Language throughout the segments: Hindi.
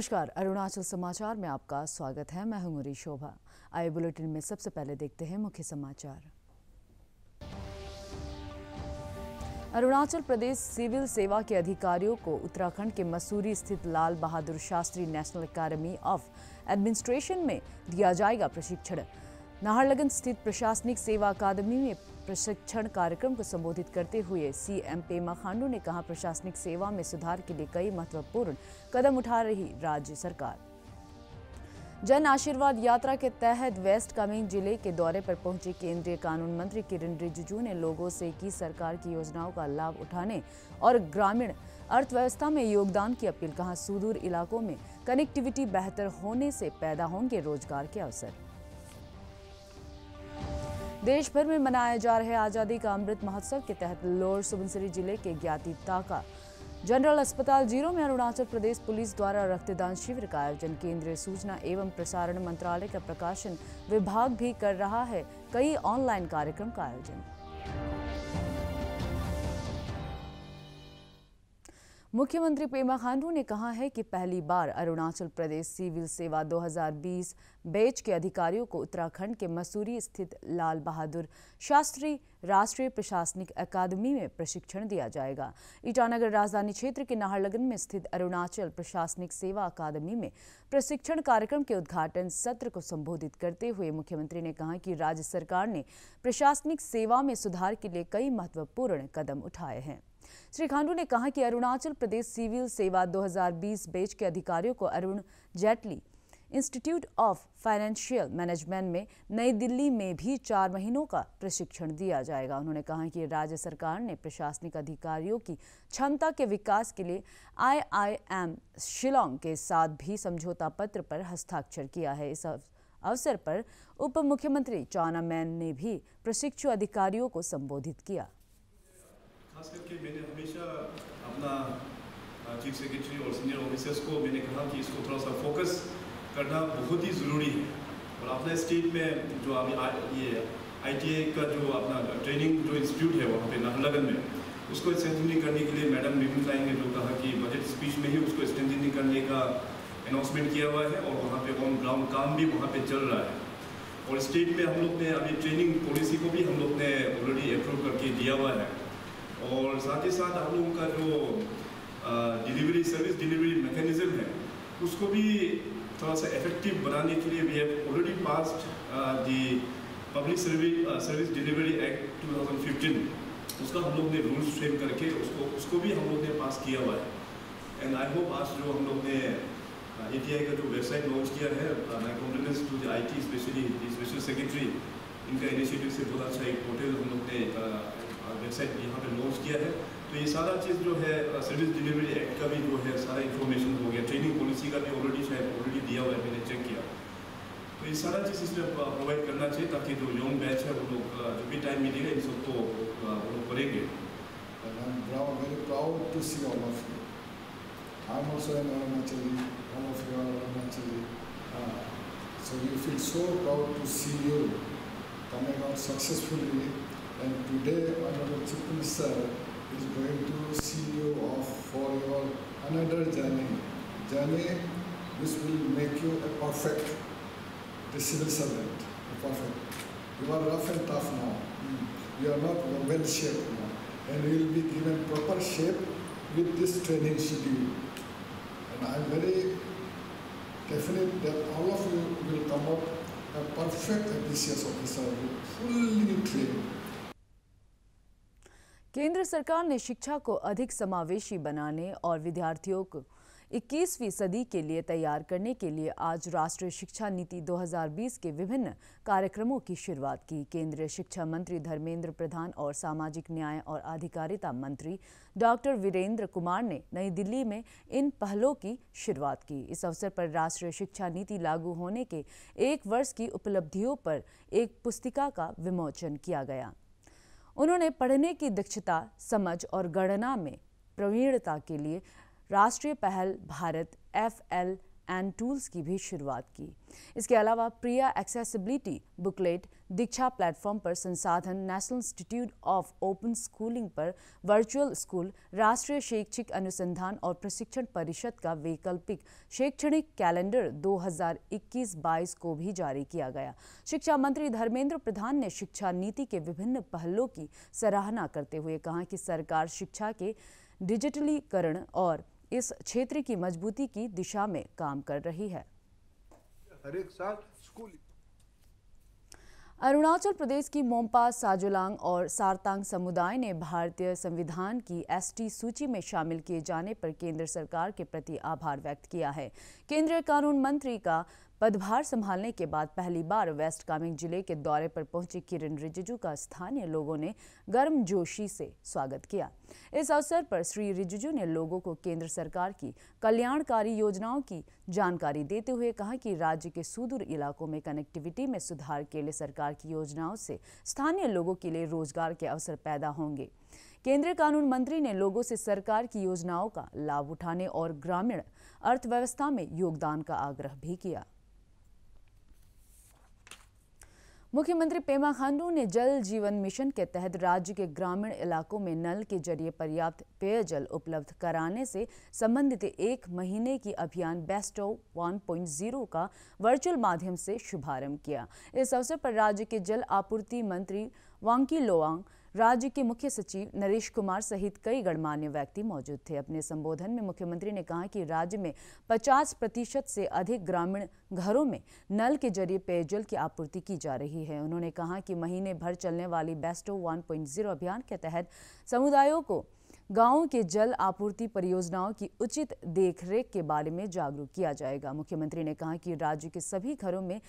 नमस्कार अरुणाचल समाचार में आपका स्वागत है मैं हूं शोभा आई बुलेटिन में सबसे पहले देखते हैं मुख्य समाचार अरुणाचल प्रदेश सिविल सेवा के अधिकारियों को उत्तराखंड के मसूरी स्थित Lal Bahadur Shastri national academy of administration में दिया जाएगा प्रशिक्षण नाहरलगन स्थित प्रशासनिक सेवा अकादमी में प्रशिक्षण कार्यक्रम को संबोधित करते हुए सीएम पेमा खांडू ने कहा प्रशासनिक सेवा में सुधार के लिए कई महत्वपूर्ण कदम उठा रही राज्य सरकार जन आशीर्वाद यात्रा के तहत वेस्ट कमिंग जिले के दौरे पर पहुंचे केंद्रीय कानून मंत्री किरण रिजिजू ने लोगों से की सरकार की योजनाओं का लाभ उठाने और ग्रामीण अर्थव्यवस्था में योगदान की अपील कहा सुदूर इलाकों में कनेक्टिविटी बेहतर होने से पैदा होंगे रोजगार के अवसर देश भर में मनाया जा रहे आज़ादी का अमृत महोत्सव के तहत लोअर सुबनसिरी जिले के ज्ञाति ताका जनरल अस्पताल जीरो में अरुणाचल प्रदेश पुलिस द्वारा रक्तदान शिविर का आयोजन केंद्रीय सूचना एवं प्रसारण मंत्रालय का प्रकाशन विभाग भी कर रहा है कई ऑनलाइन कार्यक्रम का आयोजन मुख्यमंत्री पेमा खांडू ने कहा है कि पहली बार अरुणाचल प्रदेश सिविल सेवा 2020 बैच के अधिकारियों को उत्तराखंड के मसूरी स्थित लाल बहादुर शास्त्री राष्ट्रीय प्रशासनिक अकादमी में प्रशिक्षण दिया जाएगा ईटानगर राजधानी क्षेत्र के नाहरलगन में स्थित अरुणाचल प्रशासनिक सेवा अकादमी में प्रशिक्षण कार्यक्रम के उद्घाटन सत्र को संबोधित करते हुए मुख्यमंत्री ने कहा कि राज्य सरकार ने प्रशासनिक सेवा में सुधार के लिए कई महत्वपूर्ण कदम उठाए हैं श्री खांडू ने कहा कि अरुणाचल प्रदेश सिविल सेवा 2020 बैच के अधिकारियों को Arun Jaitley institute of financial management में नई दिल्ली में भी चार महीनों का प्रशिक्षण दिया जाएगा उन्होंने कहा कि राज्य सरकार ने प्रशासनिक अधिकारियों की क्षमता के विकास के लिए आईआईएम शिलोंग के साथ भी समझौता पत्र पर हस्ताक्षर किया है इस अवसर पर उप मुख्यमंत्री चाना मैन ने भी प्रशिक्षु अधिकारियों को संबोधित किया खास करके मैंने हमेशा अपना चीफ सेक्रेटरी और सीनियर ऑफिसर्स को मैंने कहा कि इसको थोड़ा सा फोकस करना बहुत ही ज़रूरी है और अपने स्टेट में जो अभी ये आई का जो अपना ट्रेनिंग जो इंस्टीट्यूट है वहाँ पे नाहरलगन में उसको स्ट्रेंथनिंग करने के लिए मैडम विपिन राय ने जो कहा कि बजट स्पीच में ही उसको स्ट्रेंथनिंग करने का अनाउंसमेंट किया हुआ है और वहाँ पे ऑन ग्राउंड काम भी वहाँ पे चल रहा है और स्टेट में हम लोग ने अभी ट्रेनिंग पॉलिसी को भी हम लोग ने ऑलरेडी अप्रूव करके दिया हुआ है और साथ ही साथ हम लोगों का जो डिलीवरी सर्विस डिलीवरी मैकेनिज़्म है उसको भी थोड़ा सा इफेक्टिव बनाने के लिए we have already pass the public service service delivery act 2015 उसका हम लोग ने रूल्स फ्रेम करके उसको उसको भी हम लोग ने पास किया हुआ है एंड आई होप आज जो हम लोग ने ए का जो वेबसाइट लॉन्च किया है my compliments to the I T specially special secretary इनका इनिशिएटिव से बहुत अच्छा एक पोर्टल हम लोग ने वेबसाइट यहाँ पे लॉन्च किया है तो ये सारा चीज़ जो है सर्विस डिलीवरी एक्ट का भी जो है सारा इन्फॉर्मेशन हो गया ट्रेनिंग पॉलिसी का भी ऑलरेडी शायद ऑलरेडी दिया हुआ है मैंने चेक किया तो ये सारा चीज़ इसमें प्रोवाइड करना चाहिए ताकि जो यंग बैच है वो लोग जो भी टाइम मिलेगा इन सबको वो लोग करेंगे so you feel so proud to see you coming out successfully And today, another Chikun sir is going to see you off for your another journey, journey which will make you a perfect civil servant, a perfect. You are rough and tough now. Hmm. You are not well shaped now. And you will be given proper shape with this training schedule. And I am very definite that all of you will come up a perfect ambitious officer with full केंद्र सरकार ने शिक्षा को अधिक समावेशी बनाने और विद्यार्थियों को 21वीं सदी के लिए तैयार करने के लिए आज राष्ट्रीय शिक्षा नीति 2020 के विभिन्न कार्यक्रमों की शुरुआत की केंद्रीय शिक्षा मंत्री धर्मेंद्र प्रधान और सामाजिक न्याय और अधिकारिता मंत्री डॉक्टर वीरेंद्र कुमार ने नई दिल्ली में इन पहलों की शुरुआत की इस अवसर पर राष्ट्रीय शिक्षा नीति लागू होने के एक वर्ष की उपलब्धियों पर एक पुस्तिका का विमोचन किया गया उन्होंने पढ़ने की दक्षता समझ और गणना में प्रवीणता के लिए राष्ट्रीय पहल Bharat F L and tools की भी शुरुआत की इसके अलावा Priya accessibility booklet Diksha platform पर संसाधन national institute of open schooling पर वर्चुअल स्कूल राष्ट्रीय शैक्षिक अनुसंधान और प्रशिक्षण परिषद का वैकल्पिक शैक्षणिक कैलेंडर 2021-22 को भी जारी किया गया शिक्षा मंत्री धर्मेंद्र प्रधान ने शिक्षा नीति के विभिन्न पहलों की सराहना करते हुए कहा कि सरकार शिक्षा के डिजिटलीकरण और इस क्षेत्र की मजबूती की दिशा में काम कर रही है अरुणाचल प्रदेश की मोम्पा साजुलांग और सारतांग समुदाय ने भारतीय संविधान की एसटी सूची में शामिल किए जाने पर केंद्र सरकार के प्रति आभार व्यक्त किया है केंद्रीय कानून मंत्री का पदभार संभालने के बाद पहली बार वेस्ट कामेंग जिले के दौरे पर पहुंची किरण रिजिजू का स्थानीय लोगों ने गर्मजोशी से स्वागत किया इस अवसर पर श्री रिजिजू ने लोगों को केंद्र सरकार की कल्याणकारी योजनाओं की जानकारी देते हुए कहा कि राज्य के सुदूर इलाकों में कनेक्टिविटी में सुधार के लिए सरकार की योजनाओं से स्थानीय लोगों के लिए रोजगार के अवसर पैदा होंगे केंद्रीय कानून मंत्री ने लोगों से सरकार की योजनाओं का लाभ उठाने और ग्रामीण अर्थव्यवस्था में योगदान का आग्रह भी किया मुख्यमंत्री पेमा खांडू ने जल जीवन मिशन के तहत राज्य के ग्रामीण इलाकों में नल के जरिए पर्याप्त पेयजल उपलब्ध कराने से संबंधित एक महीने की अभियान बेस्टो 1.0 का वर्चुअल माध्यम से शुभारंभ किया इस अवसर पर राज्य के जल आपूर्ति मंत्री वांकी लोवांग राज्य के मुख्य सचिव नरेश कुमार सहित कई गणमान्य व्यक्ति मौजूद थे अपने संबोधन में मुख्यमंत्री ने कहा कि राज्य में 50 प्रतिशत से अधिक ग्रामीण घरों में नल के जरिए पेयजल की आपूर्ति की जा रही है उन्होंने कहा कि महीने भर चलने वाली बेस्टो वन अभियान के तहत समुदायों को गांवों के जल आपूर्ति परियोजनाओं की उचित देखरेख के बारे में जागरूक किया जाएगा मुख्यमंत्री ने कहा कि राज्य के सभी घरों में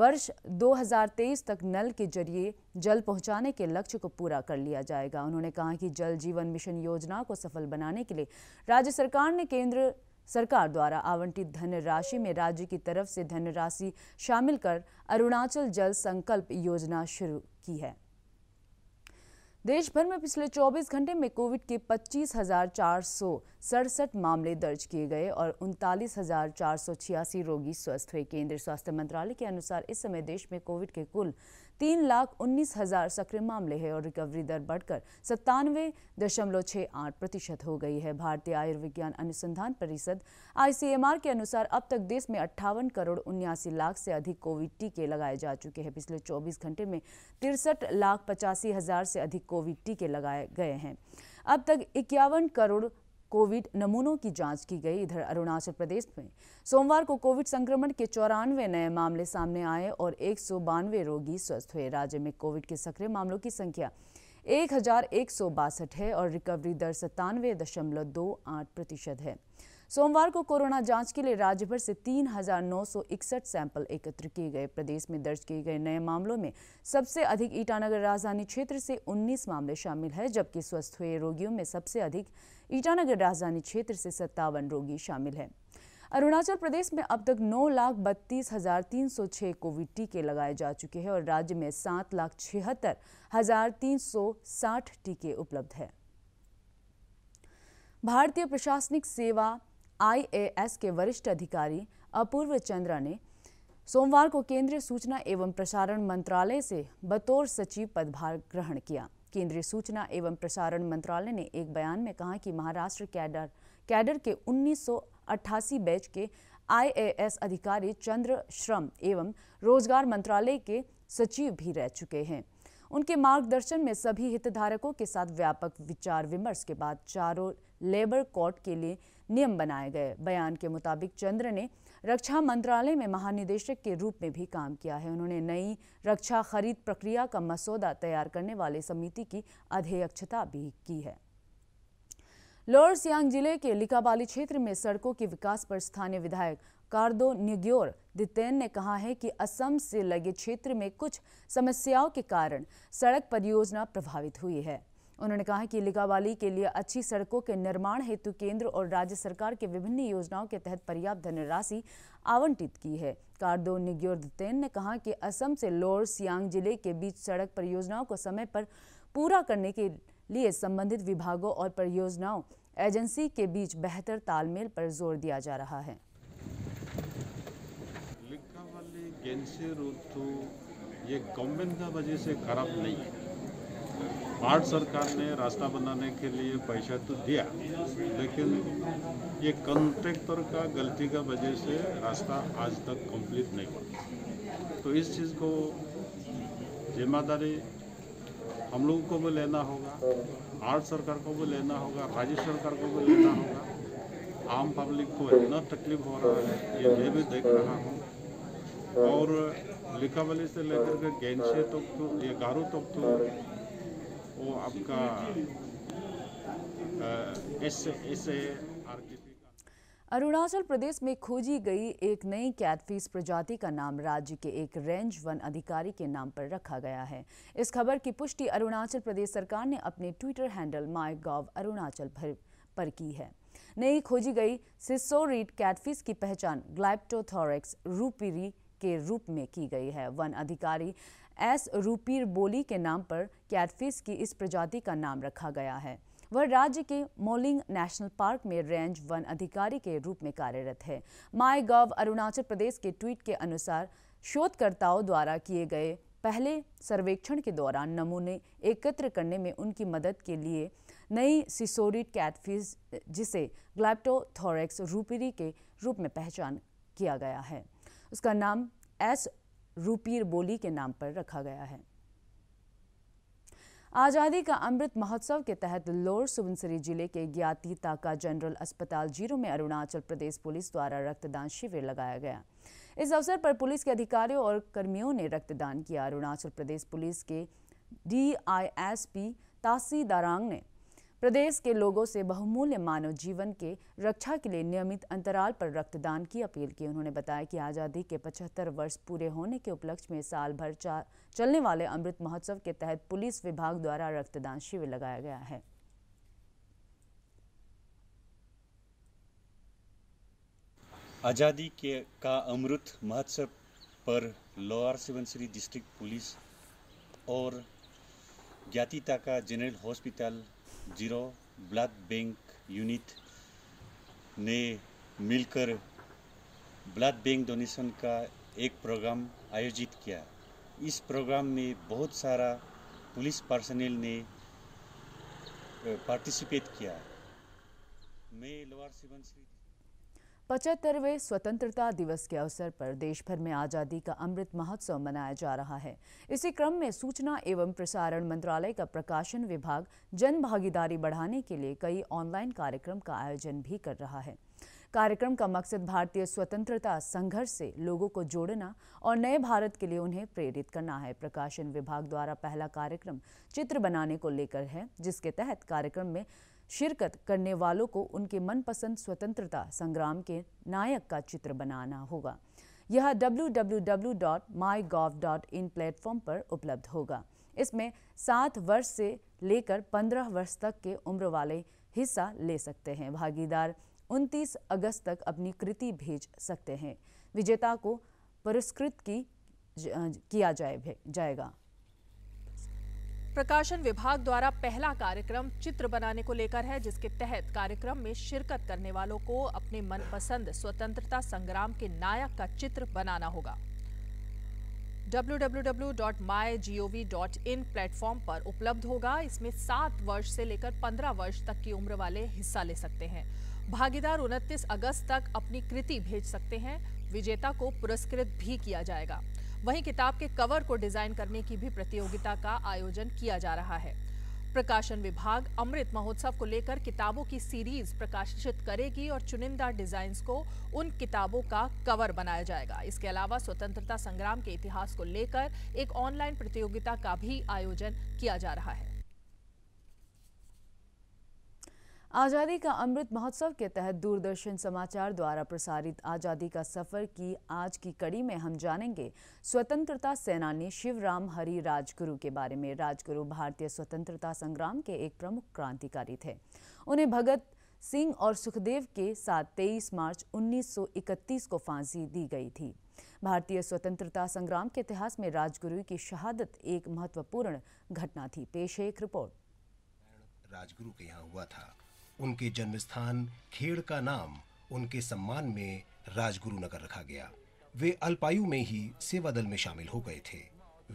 वर्ष 2023 तक नल के जरिए जल पहुंचाने के लक्ष्य को पूरा कर लिया जाएगा उन्होंने कहा कि जल जीवन मिशन योजना को सफल बनाने के लिए राज्य सरकार ने केंद्र सरकार द्वारा आवंटित धनराशि में राज्य की तरफ से धनराशि शामिल कर अरुणाचल जल संकल्प योजना शुरू की है देश भर में पिछले 24 घंटे में कोविड के पच्चीस मामले दर्ज किए गए और उनतालीस रोगी स्वस्थ हुए केंद्रीय स्वास्थ्य मंत्रालय के अनुसार इस समय देश में कोविड के कुल तीन लाख उन्नीस हजार सक्रिय मामले हैं और रिकवरी दर बढ़कर सत्तानवे दशमलव छः आठ प्रतिशत हो गई है भारतीय आयुर्विज्ञान अनुसंधान परिषद आईसीएमआर के अनुसार अब तक देश में अट्ठावन करोड़ उन्यासी लाख से अधिक कोविड टीके लगाए जा चुके हैं पिछले चौबीस घंटे में तिरसठ लाख पचासी हजार से अधिक कोविड टीके लगाए गए हैं अब तक इक्यावन करोड़ कोविड नमूनों की जांच की गई इधर अरुणाचल प्रदेश में सोमवार को कोविड संक्रमण के चौरानवे नए मामले सामने आए और एक रोगी स्वस्थ हुए राज्य में कोविड के सक्रिय मामलों की संख्या एक है और रिकवरी दर सत्तानवे दशमलव दो आठ प्रतिशत है सोमवार को कोरोना जांच के लिए राज्य भर से 3,961 सैंपल एकत्र किए गए प्रदेश में दर्ज किए गए नए मामलों में सबसे अधिक ईटानगर राजधानी क्षेत्र से 19 मामले शामिल है जबकि स्वस्थ हुए रोगियों में सबसे अधिक ईटानगर राजधानी क्षेत्र से सत्तावन रोगी शामिल हैं अरुणाचल प्रदेश में अब तक नौ लाख बत्तीस हजार तीन सौ छः कोविड टीके लगाए जा चुके हैं और राज्य में सात लाख छिहत्तर हजार तीन सौ साठ टीके उपलब्ध हैं भारतीय प्रशासनिक सेवा आईएएस के वरिष्ठ अधिकारी अपूर्व चंद्रा ने सोमवार को केंद्रीय सूचना एवं प्रसारण मंत्रालय से बतौर सचिव पदभार ग्रहण किया केंद्रीय सूचना एवं प्रसारण मंत्रालय ने एक बयान में कहा कि महाराष्ट्र कैडर कैडर के 1988 बैच के आईएएस अधिकारी चंद्र श्रम एवं रोजगार मंत्रालय के सचिव भी रह चुके हैं उनके मार्गदर्शन में सभी हितधारकों के साथ व्यापक विचार विमर्श के बाद चारों लेबर कोर्ट के लिए नियम बनाए गए बयान के मुताबिक चंद्र ने रक्षा मंत्रालय में महानिदेशक के रूप में भी काम किया है उन्होंने नई रक्षा खरीद प्रक्रिया का मसौदा तैयार करने वाली समिति की अध्यक्षता भी की है लोअर सियांग जिले के लिकाबाली क्षेत्र में सड़कों के विकास पर स्थानीय विधायक कार्दो निग्योर दितेन ने कहा है कि असम से लगे क्षेत्र में कुछ समस्याओं के कारण सड़क परियोजना प्रभावित हुई है उन्होंने कहा कि लिगावाली के लिए अच्छी सड़कों के निर्माण हेतु केंद्र और राज्य सरकार के विभिन्न योजनाओं के तहत पर्याप्त धनराशि आवंटित की है कार्दो निग्योर्दतेन ने कहा कि असम से लोअर सियांग जिले के बीच सड़क परियोजनाओं को समय पर पूरा करने के लिए संबंधित विभागों और परियोजनाओं एजेंसी के बीच बेहतर तालमेल पर जोर दिया जा रहा है तो ये गवर्नमेंट वजह से खराब नहीं है भारत सरकार ने रास्ता बनाने के लिए पैसा तो दिया लेकिन ये कंट्रेक्टर का गलती का वजह से रास्ता आज तक कंप्लीट नहीं हुआ तो इस चीज़ को जिम्मेदारी हम लोगों को भी लेना होगा भारत सरकार को भी लेना होगा राज्य सरकार को भी लेना होगा आम पब्लिक को इतना तकलीफ हो रहा है ये मैं भी देख रहा हूँ और लिखावली से लेकर के गेंदशे तक तो, तो ये गारू तक तो, तो वो आपका एस एस आर के अरुणाचल प्रदेश में खोजी गई एक नई कैटफिश प्रजाति का नाम राज्य के एक रेंज वन अधिकारी के नाम पर रखा गया है इस खबर की पुष्टि अरुणाचल प्रदेश सरकार ने अपने Twitter handle my gov Arunachal पर की है नई खोजी गई सिसोरीट कैटफिश की पहचान ग्लाइप्टोथोरेक्स रूपीरी के रूप में की गई है वन अधिकारी एस रूपीर बोली के नाम पर कैटफिश की इस प्रजाति का नाम रखा गया है वह राज्य के मोलिंग नेशनल पार्क में रेंज वन अधिकारी के रूप में कार्यरत है माई गव अरुणाचल प्रदेश के ट्वीट के अनुसार शोधकर्ताओं द्वारा किए गए पहले सर्वेक्षण के दौरान नमूने एकत्र करने में उनकी मदद के लिए नई सिसोरिड कैटफिश जिसे ग्लैप्टोथोरेक्स रूपरी के रूप में पहचान किया गया है उसका नाम एस रूपीर बोली के नाम पर रखा गया है आज़ादी का अमृत महोत्सव के तहत लोअर सुबनसरी जिले के ज्ञाती ताका जनरल अस्पताल जीरो में अरुणाचल प्रदेश पुलिस द्वारा रक्तदान शिविर लगाया गया इस अवसर पर पुलिस के अधिकारियों और कर्मियों ने रक्तदान किया अरुणाचल प्रदेश पुलिस के D I S P Tasi Darang ने प्रदेश के लोगों से बहुमूल्य मानव जीवन के रक्षा के लिए नियमित अंतराल पर रक्तदान की अपील की उन्होंने बताया कि आज़ादी के 75 वर्ष पूरे होने के उपलक्ष्य में साल भर चलने वाले अमृत महोत्सव के तहत पुलिस विभाग द्वारा रक्तदान शिविर लगाया गया है आज़ादी के का अमृत महोत्सव पर लोअर सिवनसरी डिस्ट्रिक्ट पुलिस और ज्ञातिता का general hospital Ziro blood bank unit ने मिलकर ब्लड बैंक डोनेशन का एक प्रोग्राम आयोजित किया इस प्रोग्राम में बहुत सारा पुलिस पर्सनल ने पार्टिसिपेट किया मैं लोअर सिवन पचहत्तरवें स्वतंत्रता दिवस के अवसर पर देश भर में आज़ादी का अमृत महोत्सव मनाया जा रहा है इसी क्रम में सूचना एवं प्रसारण मंत्रालय का प्रकाशन विभाग जन भागीदारी बढ़ाने के लिए कई ऑनलाइन कार्यक्रम का आयोजन भी कर रहा है कार्यक्रम का मकसद भारतीय स्वतंत्रता संघर्ष से लोगों को जोड़ना और नए भारत के लिए उन्हें प्रेरित करना है प्रकाशन विभाग द्वारा पहला कार्यक्रम चित्र बनाने को लेकर है जिसके तहत कार्यक्रम में शिरकत करने वालों को उनके मनपसंद स्वतंत्रता संग्राम के नायक का चित्र बनाना होगा यह www.mygov.in प्लेटफॉर्म पर उपलब्ध होगा इसमें सात वर्ष से लेकर पंद्रह वर्ष तक के उम्र वाले हिस्सा ले सकते हैं भागीदार 29 अगस्त तक अपनी कृति भेज सकते हैं विजेता को पुरस्कृत की किया जाए जाएगा प्रकाशन विभाग द्वारा पहला कार्यक्रम चित्र बनाने को लेकर है जिसके तहत कार्यक्रम में शिरकत करने वालों को अपने मनपसंद स्वतंत्रता संग्राम के नायक का चित्र बनाना होगा www.mygov.in प्लेटफॉर्म पर उपलब्ध होगा इसमें सात वर्ष से लेकर पंद्रह वर्ष तक की उम्र वाले हिस्सा ले सकते हैं भागीदार उनतीस अगस्त तक अपनी कृति भेज सकते हैं विजेता को पुरस्कृत भी किया जाएगा वहीं किताब के कवर को डिजाइन करने की भी प्रतियोगिता का आयोजन किया जा रहा है प्रकाशन विभाग अमृत महोत्सव को लेकर किताबों की सीरीज प्रकाशित करेगी और चुनिंदा डिजाइन को उन किताबों का कवर बनाया जाएगा इसके अलावा स्वतंत्रता संग्राम के इतिहास को लेकर एक ऑनलाइन प्रतियोगिता का भी आयोजन किया जा रहा है आज़ादी का अमृत महोत्सव के तहत दूरदर्शन समाचार द्वारा प्रसारित आज़ादी का सफ़र की आज की कड़ी में हम जानेंगे स्वतंत्रता सेनानी शिवराम हरि राजगुरु के बारे में राजगुरु भारतीय स्वतंत्रता संग्राम के एक प्रमुख क्रांतिकारी थे उन्हें भगत सिंह और सुखदेव के साथ 23 मार्च 1931 को फांसी दी गई थी भारतीय स्वतंत्रता संग्राम के इतिहास में राजगुरु की शहादत एक महत्वपूर्ण घटना थी पेश एक रिपोर्ट राजगुरु के यहाँ हुआ था उनके जन्म स्थान खेड़ का नाम उनके सम्मान में राजगुरु नगर रखा गया वे अल्पायु में ही सेवा दल में शामिल हो गए थे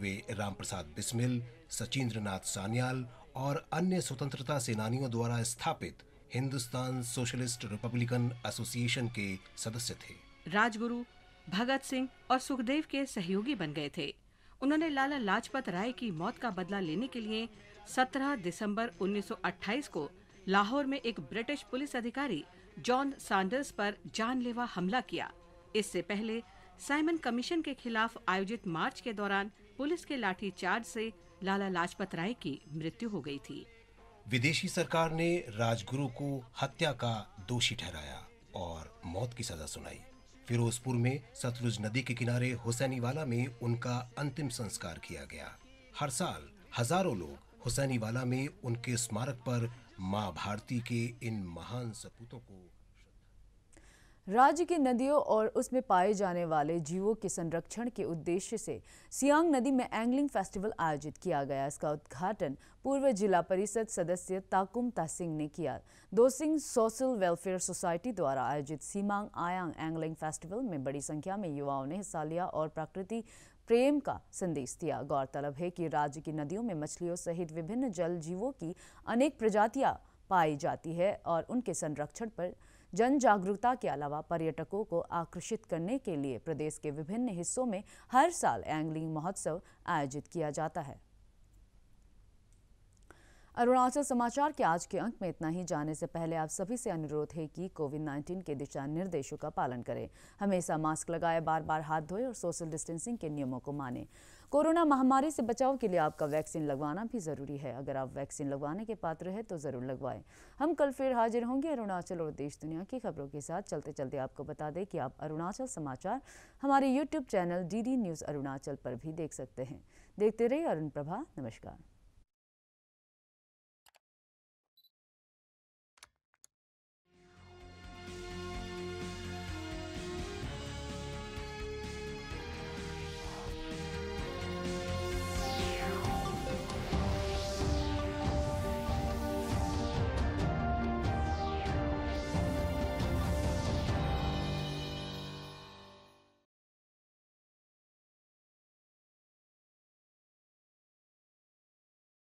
वे रामप्रसाद बिस्मिल सचिंद्र नाथ सान्याल और अन्य स्वतंत्रता सेनानियों द्वारा स्थापित हिंदुस्तान सोशलिस्ट रिपब्लिकन एसोसिएशन के सदस्य थे राजगुरु भगत सिंह और सुखदेव के सहयोगी बन गए थे उन्होंने लाला लाजपत राय की मौत का बदला लेने के लिए 17 दिसंबर 1928 को लाहौर में एक ब्रिटिश पुलिस अधिकारी जॉन सैंडर्स पर जानलेवा हमला किया इससे पहले साइमन कमीशन के खिलाफ आयोजित मार्च के दौरान पुलिस के लाठी चार्ज से लाला लाजपत राय की मृत्यु हो गई थी विदेशी सरकार ने राजगुरु को हत्या का दोषी ठहराया और मौत की सजा सुनाई फिरोजपुर में सतलुज नदी के किनारे हुसैनीवाला में उनका अंतिम संस्कार किया गया हर साल हजारों लोग हुसैनीवाला में उनके स्मारक पर मां भारती के इन महान सपूतों को राज्य की नदियों और उसमें पाए जाने वाले जीवों के संरक्षण के उद्देश्य से सियांग नदी में एंगलिंग फेस्टिवल आयोजित किया गया इसका उद्घाटन पूर्व जिला परिषद सदस्य ताकुम तासिंग ने किया सिंह सोशल वेलफेयर सोसाइटी द्वारा आयोजित सीमांग आयांग एंगलिंग फेस्टिवल में बड़ी संख्या में युवाओं ने हिस्सा लिया और प्राकृतिक प्रेम का संदेश दिया गौरतलब है कि राज्य की नदियों में मछलियों सहित विभिन्न जल जीवों की अनेक प्रजातियां पाई जाती है और उनके संरक्षण पर जन जागरूकता के अलावा पर्यटकों को आकर्षित करने के लिए प्रदेश के विभिन्न हिस्सों में हर साल एंगलिंग महोत्सव आयोजित किया जाता है अरुणाचल समाचार के आज के अंक में इतना ही जाने से पहले आप सभी से अनुरोध है कि कोविड 19 के दिशा निर्देशों का पालन करें हमेशा मास्क लगाए बार बार हाथ धोए और सोशल डिस्टेंसिंग के नियमों को माने कोरोना महामारी से बचाव के लिए आपका वैक्सीन लगवाना भी ज़रूरी है अगर आप वैक्सीन लगवाने के पात्र हैं तो ज़रूर लगवाएं हम कल फिर हाजिर होंगे अरुणाचल और देश दुनिया की खबरों के साथ चलते चलते आपको बता दें कि आप अरुणाचल समाचार हमारे YouTube channel D news Arunachal पर भी देख सकते हैं देखते रहिए अरुण प्रभा नमस्कार